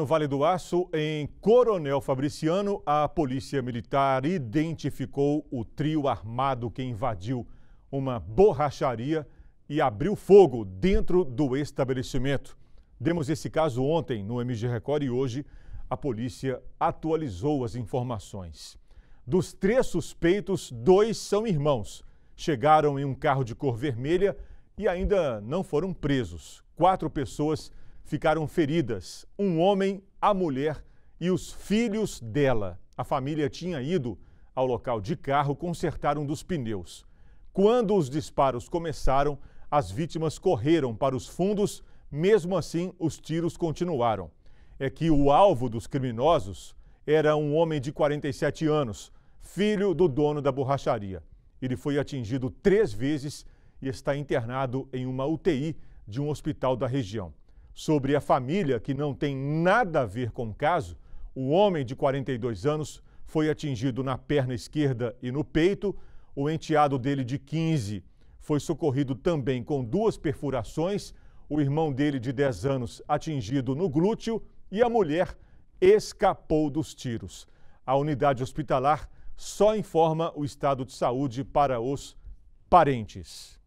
No Vale do Aço, em Coronel Fabriciano, a polícia militar identificou o trio armado que invadiu uma borracharia e abriu fogo dentro do estabelecimento. Demos esse caso ontem no MG Record e hoje a polícia atualizou as informações. Dos três suspeitos, dois são irmãos. Chegaram em um carro de cor vermelha e ainda não foram presos. Quatro pessoas foram ficaram feridas: um homem, a mulher e os filhos dela. A família tinha ido ao local de carro consertar um dos pneus. Quando os disparos começaram, as vítimas correram para os fundos, mesmo assim, os tiros continuaram. É que o alvo dos criminosos era um homem de 47 anos, filho do dono da borracharia. Ele foi atingido três vezes e está internado em uma UTI de um hospital da região sobre a família, que não tem nada a ver com o caso, o homem de 42 anos foi atingido na perna esquerda e no peito. O enteado dele, de 15, foi socorrido também com duas perfurações. O irmão dele, de 10 anos, atingido no glúteo. E a mulher escapou dos tiros. A unidade hospitalar só informa o estado de saúde para os parentes.